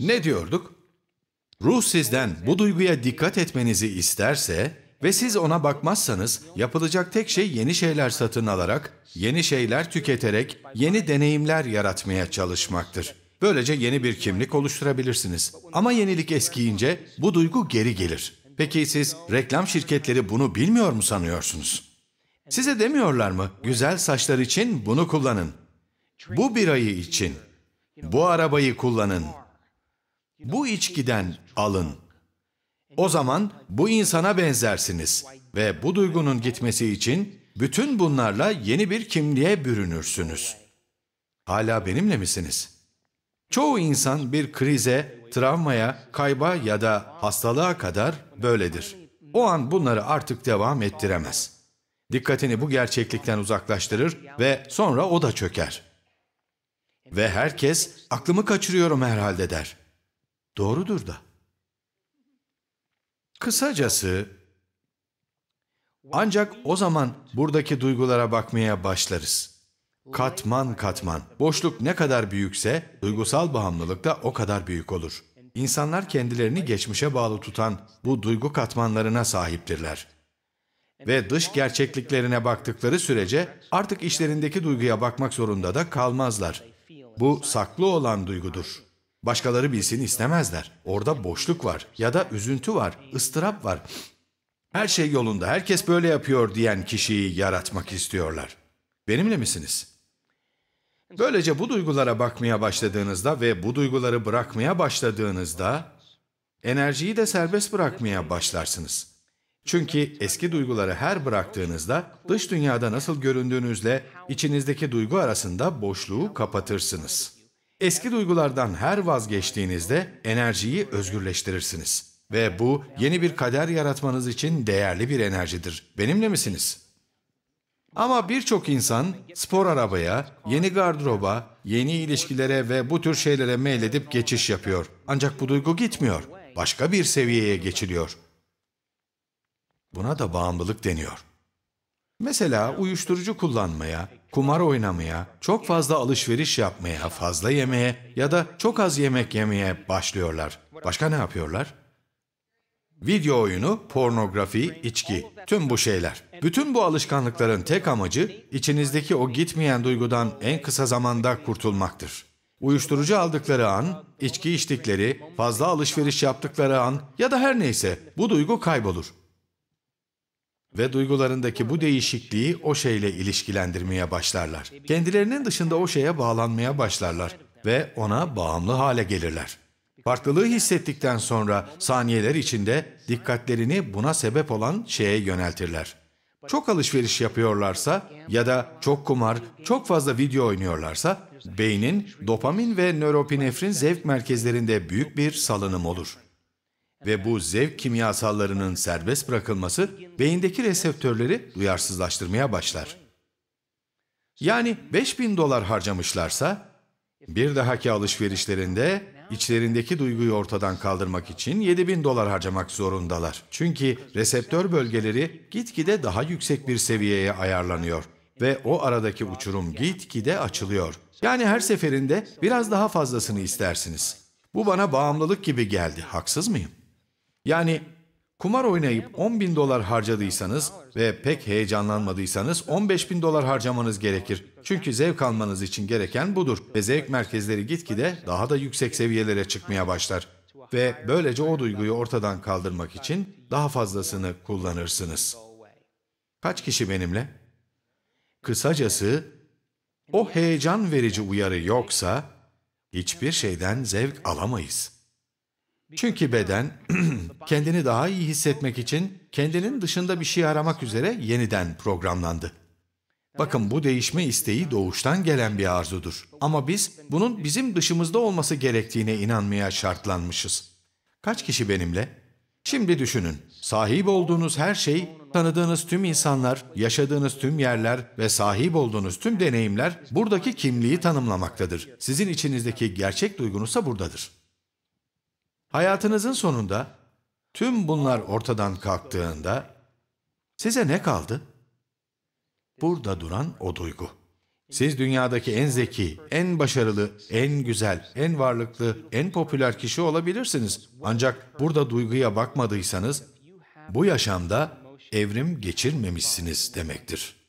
Ne diyorduk? Ruh sizden bu duyguya dikkat etmenizi isterse ve siz ona bakmazsanız yapılacak tek şey yeni şeyler satın alarak, yeni şeyler tüketerek, yeni deneyimler yaratmaya çalışmaktır. Böylece yeni bir kimlik oluşturabilirsiniz. Ama yenilik eskiyince bu duygu geri gelir. Peki siz reklam şirketleri bunu bilmiyor mu sanıyorsunuz? Size demiyorlar mı? Güzel saçlar için bunu kullanın. Bu birayı için, bu arabayı kullanın, bu içkiden alın. O zaman bu insana benzersiniz ve bu duygunun gitmesi için bütün bunlarla yeni bir kimliğe bürünürsünüz. Hala benimle misiniz? Çoğu insan bir krize, travmaya, kayba ya da hastalığa kadar böyledir. O an bunları artık devam ettiremez. Dikkatini bu gerçeklikten uzaklaştırır ve sonra o da çöker. Ve herkes aklımı kaçırıyorum herhalde der. Doğrudur da. Kısacası ancak o zaman buradaki duygulara bakmaya başlarız. Katman katman. Boşluk ne kadar büyükse duygusal bağımlılık da o kadar büyük olur. İnsanlar kendilerini geçmişe bağlı tutan bu duygu katmanlarına sahiptirler. Ve dış gerçekliklerine baktıkları sürece artık işlerindeki duyguya bakmak zorunda da kalmazlar. Bu saklı olan duygudur. Başkaları bilsin istemezler. Orada boşluk var ya da üzüntü var, ıstırap var. Her şey yolunda, herkes böyle yapıyor diyen kişiyi yaratmak istiyorlar. Benimle misiniz? Böylece bu duygulara bakmaya başladığınızda ve bu duyguları bırakmaya başladığınızda enerjiyi de serbest bırakmaya başlarsınız. Çünkü eski duyguları her bıraktığınızda dış dünyada nasıl göründüğünüzle içinizdeki duygu arasında boşluğu kapatırsınız.'' Eski duygulardan her vazgeçtiğinizde enerjiyi özgürleştirirsiniz. Ve bu yeni bir kader yaratmanız için değerli bir enerjidir. Benimle misiniz? Ama birçok insan spor arabaya, yeni gardıroba, yeni ilişkilere ve bu tür şeylere meyledip geçiş yapıyor. Ancak bu duygu gitmiyor. Başka bir seviyeye geçiliyor. Buna da bağımlılık deniyor. Mesela uyuşturucu kullanmaya, kumar oynamaya, çok fazla alışveriş yapmaya, fazla yemeye ya da çok az yemek yemeye başlıyorlar. Başka ne yapıyorlar? Video oyunu, pornografi, içki, tüm bu şeyler. Bütün bu alışkanlıkların tek amacı içinizdeki o gitmeyen duygudan en kısa zamanda kurtulmaktır. Uyuşturucu aldıkları an, içki içtikleri, fazla alışveriş yaptıkları an ya da her neyse bu duygu kaybolur. Ve duygularındaki bu değişikliği o şeyle ilişkilendirmeye başlarlar. Kendilerinin dışında o şeye bağlanmaya başlarlar ve ona bağımlı hale gelirler. Farklılığı hissettikten sonra saniyeler içinde dikkatlerini buna sebep olan şeye yöneltirler. Çok alışveriş yapıyorlarsa ya da çok kumar, çok fazla video oynuyorlarsa beynin dopamin ve nöropinefrin zevk merkezlerinde büyük bir salınım olur ve bu zevk kimyasallarının serbest bırakılması beyindeki reseptörleri duyarsızlaştırmaya başlar. Yani 5000 dolar harcamışlarsa bir dahaki alışverişlerinde içlerindeki duyguyu ortadan kaldırmak için 7000 dolar harcamak zorundalar. Çünkü reseptör bölgeleri gitgide daha yüksek bir seviyeye ayarlanıyor ve o aradaki uçurum gitgide açılıyor. Yani her seferinde biraz daha fazlasını istersiniz. Bu bana bağımlılık gibi geldi, haksız mıyım? Yani kumar oynayıp 10 bin dolar harcadıysanız ve pek heyecanlanmadıysanız 15 bin dolar harcamanız gerekir. Çünkü zevk almanız için gereken budur ve zevk merkezleri gitgide daha da yüksek seviyelere çıkmaya başlar. Ve böylece o duyguyu ortadan kaldırmak için daha fazlasını kullanırsınız. Kaç kişi benimle? Kısacası o heyecan verici uyarı yoksa hiçbir şeyden zevk alamayız.'' Çünkü beden kendini daha iyi şey hissetmek için kendinin dışında bir şey aramak üzere şey yeniden programlandı. Bakın bu değişme isteği doğuştan gelen bir arzudur. Ama biz bunun bizim dışımızda olması gerektiğine inanmaya şartlanmışız. Kaç kişi benimle? Şimdi düşünün. Sahip olduğunuz her şey, tanıdığınız tüm insanlar, yaşadığınız tüm yerler ve sahip olduğunuz tüm deneyimler buradaki kimliği tanımlamaktadır. Sizin içinizdeki gerçek duygunuzsa buradadır. Hayatınızın sonunda tüm bunlar ortadan kalktığında size ne kaldı? Burada duran o duygu. Siz dünyadaki en zeki, en başarılı, en güzel, en varlıklı, en popüler kişi olabilirsiniz. Ancak burada duyguya bakmadıysanız bu yaşamda evrim geçirmemişsiniz demektir.